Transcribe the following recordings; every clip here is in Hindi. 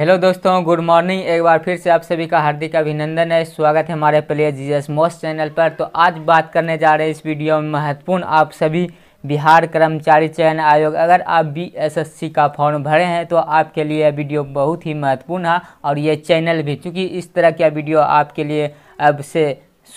हेलो दोस्तों गुड मॉर्निंग एक बार फिर से आप सभी का हार्दिक अभिनंदन है स्वागत है हमारे प्लेयर जीएस मोस्ट चैनल पर तो आज बात करने जा रहे हैं इस वीडियो में महत्वपूर्ण आप सभी बिहार कर्मचारी चयन आयोग अगर आप बीएसएससी का फॉर्म भरे हैं तो आपके लिए वीडियो बहुत ही महत्वपूर्ण है और ये चैनल भी चूँकि इस तरह का वीडियो आपके लिए अब से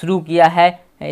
शुरू किया है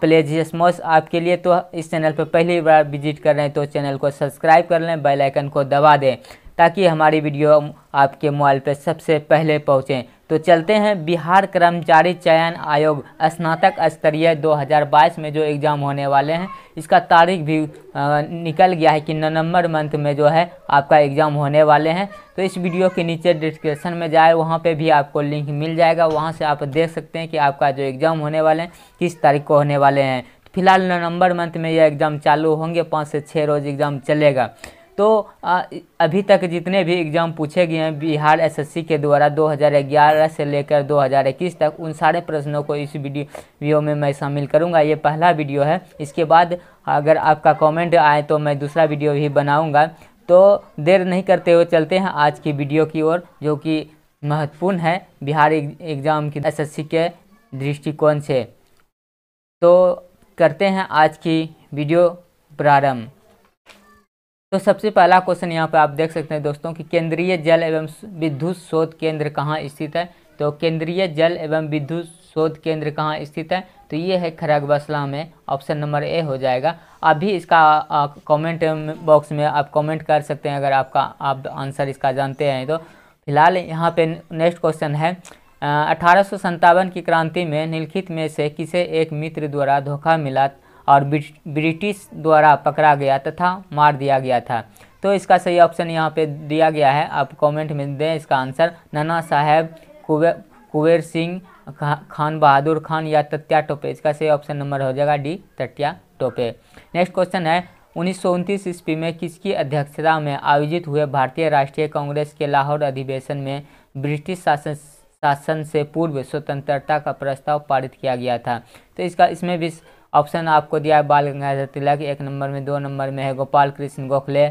प्ले जी एस आपके लिए तो इस चैनल पर पहली बार विजिट कर रहे हैं तो चैनल को सब्सक्राइब कर लें बेल आइकन को दबा दें ताकि हमारी वीडियो आपके मोबाइल पर सबसे पहले पहुँचें तो चलते हैं बिहार कर्मचारी चयन आयोग स्नातक स्तरीय 2022 में जो एग्ज़ाम होने वाले हैं इसका तारीख भी निकल गया है कि नवंबर मंथ में जो है आपका एग्ज़ाम होने वाले हैं तो इस वीडियो के नीचे डिस्क्रिप्शन में जाए वहाँ पे भी आपको लिंक मिल जाएगा वहाँ से आप देख सकते हैं कि आपका जो एग्ज़ाम होने वाले हैं किस तारीख को होने वाले हैं फिलहाल नवंबर मंथ में यह एग्ज़ाम चालू होंगे पाँच से छः रोज़ एग्ज़ाम चलेगा तो अभी तक जितने भी एग्ज़ाम पूछे गए हैं बिहार एसएससी के द्वारा 2011 से लेकर 2021 तक उन सारे प्रश्नों को इस वीडियो में मैं शामिल करूंगा ये पहला वीडियो है इसके बाद अगर आपका कमेंट आए तो मैं दूसरा वीडियो भी बनाऊंगा तो देर नहीं करते हुए चलते हैं आज की वीडियो की ओर जो कि महत्वपूर्ण है बिहार एग्ज़ाम की एस के दृष्टिकोण से तो करते हैं आज की वीडियो प्रारंभ तो सबसे पहला क्वेश्चन यहाँ पर आप देख सकते हैं दोस्तों कि केंद्रीय जल एवं विद्युत शोध केंद्र कहाँ स्थित है तो केंद्रीय जल एवं विद्युत शोध केंद्र कहाँ स्थित है तो ये है खरगबसला में ऑप्शन नंबर ए हो जाएगा आप भी इसका कमेंट बॉक्स um, में आप कमेंट कर सकते हैं अगर आपका आप आंसर इसका जानते हैं तो फिलहाल यहाँ पे नेक्स्ट क्वेश्चन है अठारह की क्रांति में निलखित में से किसे एक मित्र द्वारा धोखा मिला और ब्रिटिश द्वारा पकड़ा गया तथा मार दिया गया था तो इसका सही ऑप्शन यहाँ पे दिया गया है आप कमेंट में दें इसका आंसर नाना साहेब कुबेर सिंह खान बहादुर खान या तत्या टोपे इसका सही ऑप्शन नंबर हो जाएगा D Tatya Tope next question है उन्नीस सौ ईस्वी में किसकी अध्यक्षता में आयोजित हुए भारतीय राष्ट्रीय कांग्रेस के लाहौर अधिवेशन में ब्रिटिश शासन शासन से पूर्व स्वतंत्रता का प्रस्ताव पारित किया गया था तो इसका इसमें भी ऑप्शन आपको दिया है बाल गंगाधर तिलक एक नंबर में दो नंबर में है गोपाल कृष्ण गोखले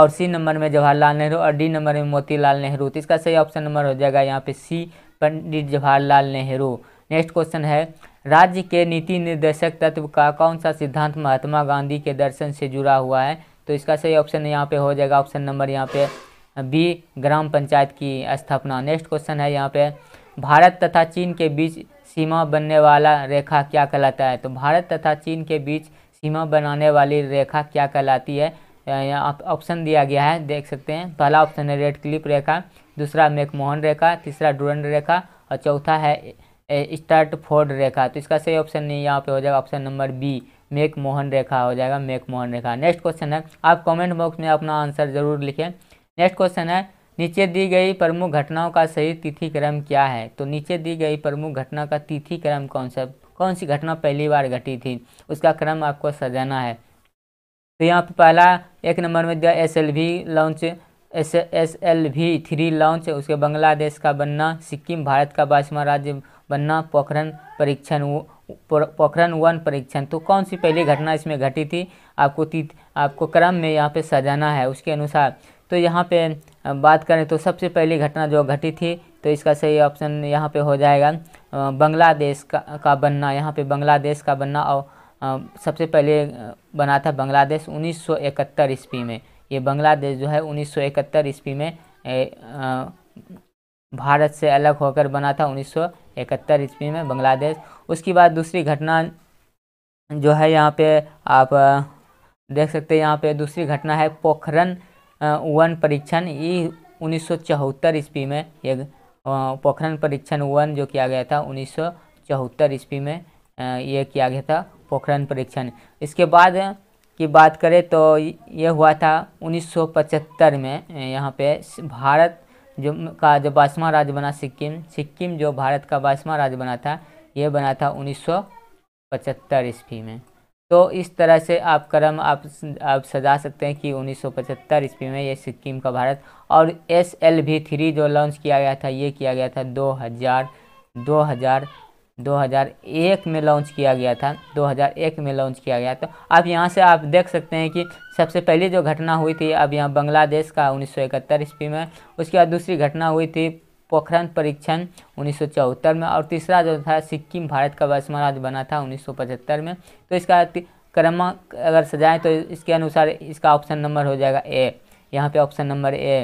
और सी नंबर में जवाहरलाल नेहरू और डी नंबर में मोतीलाल नेहरू तो इसका सही ऑप्शन नंबर हो जाएगा यहाँ पे C Pandit Jawaharlal Nehru next question है राज्य के नीति निर्देशक तत्व का कौन सा सिद्धांत महात्मा गांधी के दर्शन से जुड़ा हुआ है तो इसका सही ऑप्शन यहाँ पे हो जाएगा ऑप्शन नंबर यहाँ पे बी ग्राम पंचायत की स्थापना नेक्स्ट क्वेश्चन है यहाँ पे भारत तथा चीन के बीच सीमा बनने वाला रेखा क्या कहलाता है तो भारत तथा चीन के बीच सीमा बनाने वाली रेखा क्या कहलाती है यहाँ ऑप्शन दिया गया है देख सकते हैं पहला ऑप्शन है रेड क्लिप रेखा दूसरा मेकमोहन रेखा तीसरा डूरन रेखा और चौथा है स्टार्ट फोर्ड रेखा तो इसका सही ऑप्शन नहीं यहाँ पे हो जाएगा option number B McMahon रेखा हो जाएगा मेक मोहन रेखा नेक्स्ट क्वेश्चन है आप कमेंट बॉक्स में अपना आंसर जरूर लिखें नेक्स्ट क्वेश्चन है नीचे दी गई प्रमुख घटनाओं का सही तिथि क्रम क्या है तो नीचे दी गई प्रमुख घटना का तिथि क्रम कौन सा कौन सी घटना पहली बार घटी थी उसका क्रम आपको सजाना है तो यहाँ पर पहला एक नंबर में दिया S L V launch S S L V three launch उसके बांग्लादेश का बनना सिक्किम भारत का बाईसवा राज्य बनना पोखरण परीक्षण पोखरण वन परीक्षण तो कौन सी पहली घटना इसमें घटी थी आपको आपको क्रम में यहाँ पे सजाना है उसके अनुसार तो यहाँ पे बात करें तो सबसे पहली घटना जो घटी थी तो इसका सही ऑप्शन यहाँ पे हो जाएगा बांग्लादेश का, का बनना यहाँ पे बांग्लादेश का बनना और सबसे पहले बना था बांग्लादेश 1971 ईस्वी में ये बांग्लादेश जो है 1971 ईस्वी में ए, आ, भारत से अलग होकर बना था 1971 ईस्वी में बांग्लादेश उसके बाद दूसरी घटना जो है यहाँ पे आप देख सकते हैं यहाँ पे दूसरी घटना है पोखरन वन परीक्षण ये उन्नीस सौ चौहत्तर ईस्वी में ये पोखरण परीक्षण वन जो किया गया था उन्नीस सौ चौहत्तर ईस्वी में ये किया गया था पोखरण परीक्षण इसके बाद की बात करें तो यह हुआ था 1975 में यहाँ पे भारत जो का जो बासवा राज्य बना सिक्किम सिक्किम जो भारत का बासवा राज्य बना था ये बना था 1975 ईस्वी में तो इस तरह से आप क्रम आप आप सजा सकते हैं कि 1975 ईस्वी में ये सिक्किम का भारत और एस एल वी थ्री जो लॉन्च किया गया था ये किया गया था 2000 2000 2001 में लॉन्च किया गया था 2001 में लॉन्च किया गया था आप यहाँ से आप देख सकते हैं कि सबसे पहली जो घटना हुई थी अब यहाँ बांग्लादेश का 1971 ईस्वी में उसके बाद दूसरी घटना हुई थी पोखरण परीक्षण उन्नीस में और तीसरा जो था सिक्किम भारत का वर्षमान राज्य बना था उन्नीस में तो इसका क्रम अगर सजाएं तो इसके अनुसार इसका ऑप्शन नंबर हो जाएगा ए यहाँ पे option number A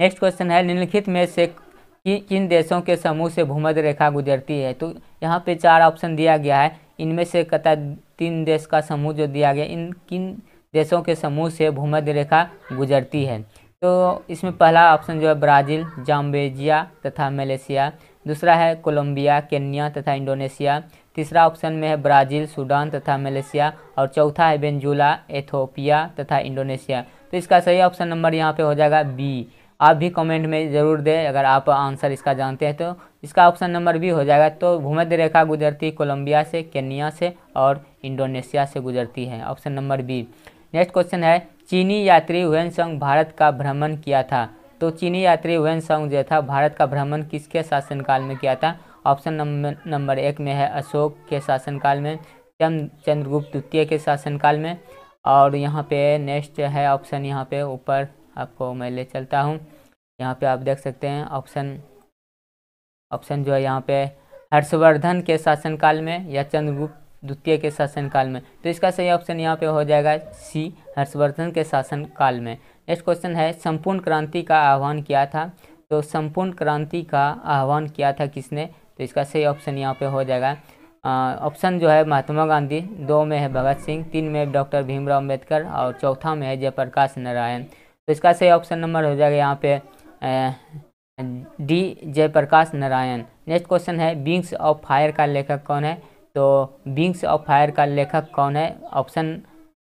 next question है निम्नलिखित में से कि किन देशों के समूह से भूमध्य रेखा गुजरती है तो यहाँ पे चार ऑप्शन दिया गया है इनमें से कता तीन देश का समूह जो दिया गया इन किन देशों के समूह से भूमध्य रेखा गुजरती है तो इसमें पहला ऑप्शन जो है ब्राज़ील जाम्बेजिया तथा मलेशिया दूसरा है कोलंबिया केन्या तथा इंडोनेशिया तीसरा ऑप्शन में है ब्राज़ील सूडान तथा मलेशिया और चौथा है बेंजुला एथोपिया तथा इंडोनेशिया तो इसका सही ऑप्शन नंबर यहाँ पे हो जाएगा बी आप भी कमेंट में ज़रूर दें अगर आप आंसर इसका जानते हैं तो इसका ऑप्शन नंबर भी हो जाएगा तो भूमध्य रेखा गुजरती कोलंबिया से केन्या से और इंडोनेशिया से गुजरती है option number B next question है चीनी यात्री हुएन संग भारत का भ्रमण किया था तो चीनी यात्री हुएन संग जो था भारत का भ्रमण किसके शासनकाल में किया था ऑप्शन नंबर नंबर एक में है अशोक के शासनकाल में चंद्रगुप्त द्वितीय के शासनकाल में और यहाँ पे नेक्स्ट है ऑप्शन यहाँ पे ऊपर आपको मैं ले चलता हूँ यहाँ पे आप देख सकते हैं ऑप्शन ऑप्शन जो है यहाँ पे हर्षवर्धन के शासनकाल में या चंद्रगुप्त द्वितीय के शासनकाल में तो इसका सही ऑप्शन यहाँ पे हो जाएगा सी हर्षवर्धन के शासनकाल में नेक्स्ट क्वेश्चन है संपूर्ण क्रांति का आह्वान किया था तो संपूर्ण क्रांति का आह्वान किया था किसने तो इसका सही ऑप्शन यहाँ पे हो जाएगा ऑप्शन जो है महात्मा गांधी दो में है भगत सिंह तीन में डॉक्टर भीमराव अम्बेडकर और चौथा में है जयप्रकाश नारायण तो इसका सही ऑप्शन नंबर हो जाएगा यहाँ पे D Jayaprakash Narayan next question है विंग्स ऑफ फायर का लेखक कौन है तो विंग्स ऑफ फायर का लेखक कौन है ऑप्शन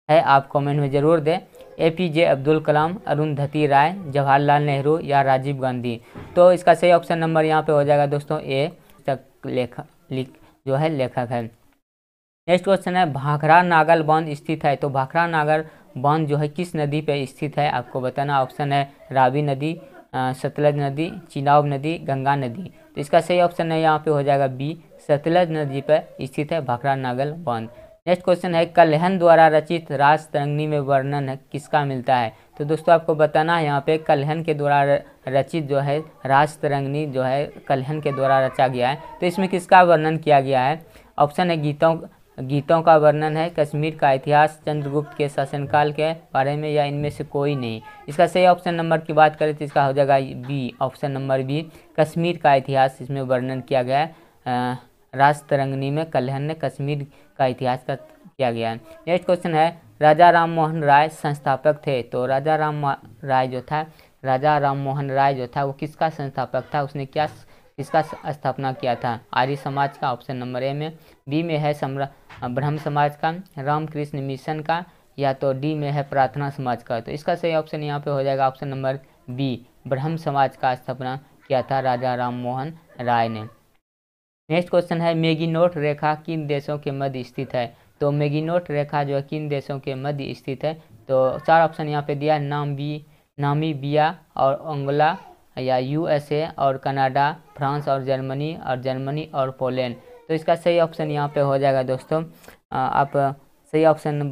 है आप कमेंट में ज़रूर दें A P J Abdul Kalam Arundhati Roy Jawaharlal Nehru या राजीव गांधी तो इसका सही ऑप्शन नंबर यहाँ पे हो जाएगा दोस्तों ए तक लेखक लिख जो है लेखक है नेक्स्ट क्वेश्चन है भाखरा नागल बांध स्थित है तो भाखरा नागर बांध जो है किस नदी पे स्थित है आपको बताना ऑप्शन है रावी नदी सतलज नदी चिनाव नदी गंगा नदी तो इसका सही ऑप्शन है यहाँ पे हो जाएगा बी सतलज नदी पर स्थित है भाखरा नागल बांध नेक्स्ट क्वेश्चन है कलहन द्वारा रचित राज तरंगनी में वर्णन है किसका मिलता है तो दोस्तों आपको बताना है यहाँ पे कलहन के द्वारा रचित जो है राज तरंगनी जो है कलहन के द्वारा रचा गया है तो इसमें किसका वर्णन किया गया है ऑप्शन है गीतों गीतों का वर्णन है कश्मीर का इतिहास चंद्रगुप्त के शासनकाल के बारे में या इनमें से कोई नहीं इसका सही ऑप्शन नंबर की बात करें तो इसका हो जाएगा B option number B Kashmir का इतिहास इसमें वर्णन किया गया है राज तरंगनी में कल्याण ने कश्मीर का इतिहास का किया गया है नेक्स्ट क्वेश्चन है राजा राम मोहन राय संस्थापक थे तो राजा राम राय जो था राजा राम मोहन राय जो था वो किसका संस्थापक था उसने क्या किसका स्थापना किया था आर्य समाज का ऑप्शन नंबर ए में बी में है ब्रह्म समाज का रामकृष्ण मिशन का या तो डी में है प्रार्थना समाज का तो इसका सही ऑप्शन यहाँ पे हो जाएगा ऑप्शन नंबर बी ब्रह्म समाज का स्थापना किया था राजा राम मोहन राय ने नेक्स्ट क्वेश्चन है मेगिनोट रेखा किन देशों के मध्य स्थित है तो मेगिनोट रेखा जो है किन देशों के मध्य स्थित है तो चार ऑप्शन यहाँ पे दिया नामी बिया और अंगला या यूएसए और कनाडा फ्रांस और जर्मनी और जर्मनी और पोलैंड तो इसका सही ऑप्शन यहाँ पे हो जाएगा दोस्तों आप सही ऑप्शन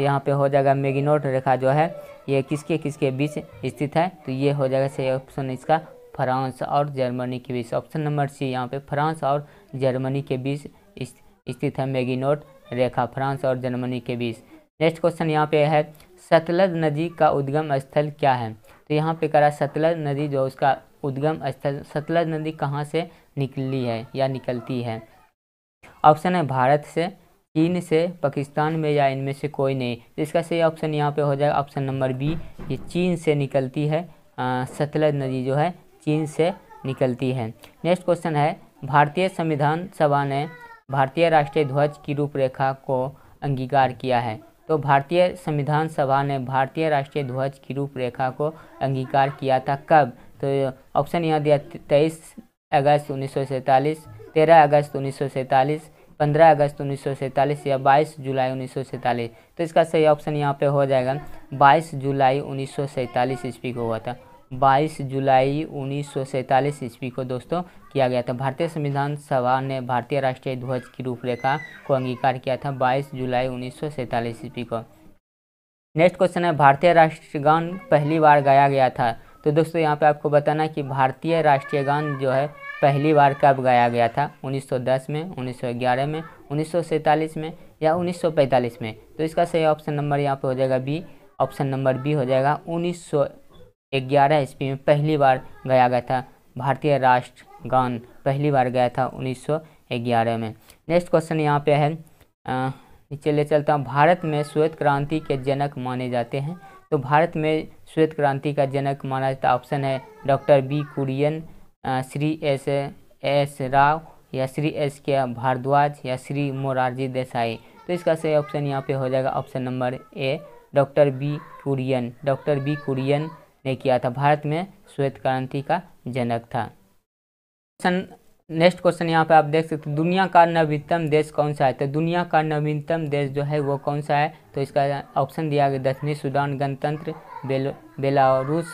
यहाँ पे हो जाएगा मेगिनोट रेखा जो है ये किसके किसके बीच स्थित है तो ये हो जाएगा सही ऑप्शन इसका फ्रांस और जर्मनी के बीच ऑप्शन नंबर सी यहाँ पे फ्रांस और जर्मनी के बीच स्थित है मेगिनोट रेखा फ्रांस और जर्मनी के बीच नेक्स्ट क्वेश्चन यहाँ पे है सतलज नदी का उद्गम स्थल क्या है तो यहाँ पे करा सतलज नदी जो उसका उद्गम स्थल सतलज नदी कहाँ से निकली है या निकलती है ऑप्शन है भारत से चीन से पाकिस्तान में या इनमें से कोई नहीं तो इसका सही ऑप्शन यहाँ पे हो जाएगा ऑप्शन नंबर बी ये चीन से निकलती है सतलज नदी जो है चीन से निकलती है नेक्स्ट क्वेश्चन है भारतीय संविधान सभा ने भारतीय राष्ट्रीय ध्वज की रूपरेखा को अंगीकार किया है तो भारतीय संविधान सभा ने भारतीय राष्ट्रीय ध्वज की रूपरेखा को अंगीकार किया था कब तो ऑप्शन यहाँ दिया तेईस अगस्त उन्नीस सौ सैंतालीस तेरह अगस्त उन्नीस सौ सैंतालीस पंद्रह अगस्त उन्नीस सौ सैंतालीस या बाईस जुलाई उन्नीस सौ सैंतालीस तो इसका सही ऑप्शन यहाँ पे हो जाएगा बाईस जुलाई उन्नीस सौ सैंतालीस ईस्वी को हुआ था 22 जुलाई उन्नीस सौ ईस्वी को दोस्तों किया गया था भारतीय संविधान सभा ने भारतीय राष्ट्रीय ध्वज की रूपरेखा को अंगीकार किया था 22 जुलाई उन्नीस सौ ईस्वी को नेक्स्ट क्वेश्चन है भारतीय राष्ट्रगान पहली बार गाया गया था तो दोस्तों यहाँ पे आपको बताना कि भारतीय राष्ट्रीय गान जो है पहली बार कब गाया गया था 1910 में 1911 में 1947 में या 1945 में तो इसका सही ऑप्शन नंबर यहाँ पे हो जाएगा बी ऑप्शन नंबर बी हो जाएगा उन्नीस ग्यारह ईस्वी में पहली बार गाया गया था भारतीय राष्ट्र गान पहली बार गया था 1911 में नेक्स्ट क्वेश्चन यहाँ पे है नीचे ले चलता हूँ भारत में श्वेत क्रांति के जनक माने जाते हैं तो भारत में श्वेत क्रांति का जनक माना जाता ऑप्शन है doctor B Kurien Shri S S Rao या श्री एस के भारद्वाज या श्री मोरारजी देसाई तो इसका सही ऑप्शन यहाँ पे हो जाएगा option number A doctor B Kurien doctor B Kurien ने किया था भारत में श्वेत क्रांति का जनक था क्वेश्चन नेक्स्ट क्वेश्चन यहाँ पे आप देख सकते हैं दुनिया का नवीनतम देश कौन सा है तो दुनिया का नवीनतम देश जो है वो कौन सा है तो इसका ऑप्शन दिया गया दक्षिणी सूडान गणतंत्र बेल बेलारूस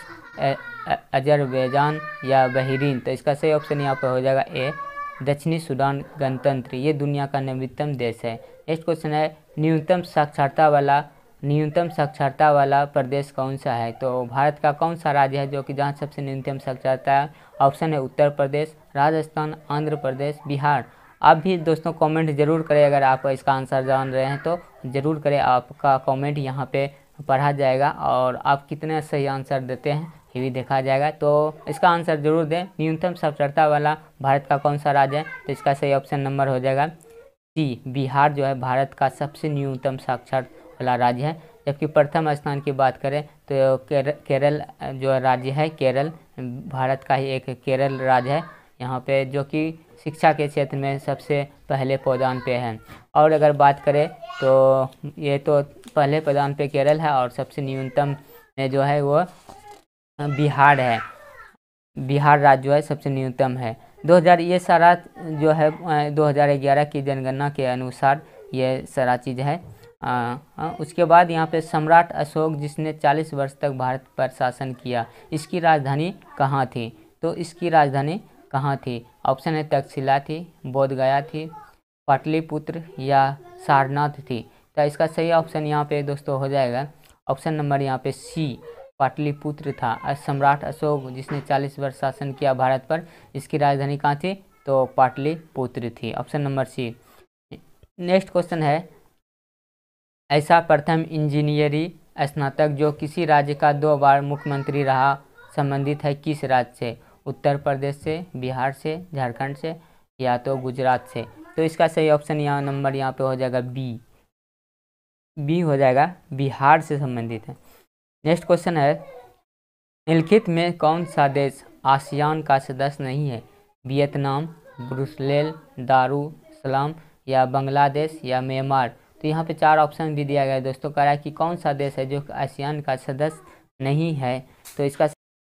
अजरबैजान या बहरीन तो इसका सही ऑप्शन यहाँ पर हो जाएगा ए दक्षिणी सूडान गणतंत्र ये दुनिया का नवीनतम देश है नेक्स्ट क्वेश्चन है न्यूनतम साक्षरता वाला न्यूनतम साक्षरता वाला प्रदेश कौन सा है तो भारत का कौन सा राज्य है जो कि जहाँ सबसे न्यूनतम साक्षरता है ऑप्शन है उत्तर प्रदेश राजस्थान आंध्र प्रदेश बिहार आप भी दोस्तों कमेंट ज़रूर करें अगर आप इसका आंसर जान रहे हैं तो ज़रूर करें आपका कमेंट यहाँ पे पढ़ा जाएगा और आप कितने सही आंसर देते हैं ये भी देखा जाएगा तो इसका आंसर जरूर दें न्यूनतम साक्षरता वाला भारत का कौन सा राज्य है तो इसका सही ऑप्शन नंबर हो जाएगा सी बिहार जो है भारत का सबसे न्यूनतम साक्षर पहला राज्य है जबकि प्रथम स्थान की बात करें तो केर, केरल जो राज्य है केरल भारत का ही एक केरल राज्य है यहाँ पे जो कि शिक्षा के क्षेत्र में सबसे पहले पौधान पे है और अगर बात करें तो ये तो पहले पौधान पे केरल है और सबसे न्यूनतम में जो है वो बिहार है बिहार राज्य जो है सबसे न्यूनतम है 2000 ये सारा जो है 2011 की जनगणना के अनुसार ये सारा चीज़ है आ, आ, हाँ, उसके बाद यहाँ पे सम्राट अशोक जिसने 40 वर्ष तक भारत पर शासन किया इसकी राजधानी कहाँ थी तो इसकी राजधानी कहाँ थी ऑप्शन है तक्षशिला थी बोधगया थी पाटलिपुत्र या सारनाथ थी तो इसका सही ऑप्शन यहाँ पे दोस्तों हो जाएगा ऑप्शन नंबर यहाँ पे सी पाटलिपुत्र था सम्राट अशोक जिसने 40 वर्ष शासन किया भारत पर इसकी राजधानी कहाँ थी तो पाटलिपुत्र थी option number C next question है ऐसा प्रथम इंजीनियरी स्नातक जो किसी राज्य का दो बार मुख्यमंत्री रहा संबंधित है किस राज्य से उत्तर प्रदेश से बिहार से झारखंड से या तो गुजरात से तो इसका सही ऑप्शन यहाँ नंबर यहाँ पे हो जाएगा बी बी हो जाएगा बिहार से संबंधित है नेक्स्ट क्वेश्चन है निम्नलिखित में कौन सा देश आसियान का सदस्य नहीं है वियतनाम ब्रुसलेल दारू सलाम या बांग्लादेश या म्यांमार तो यहाँ पे चार ऑप्शन भी दिया गया है दोस्तों कह रहा है कि कौन सा देश है जो आसियान का सदस्य नहीं है तो इसका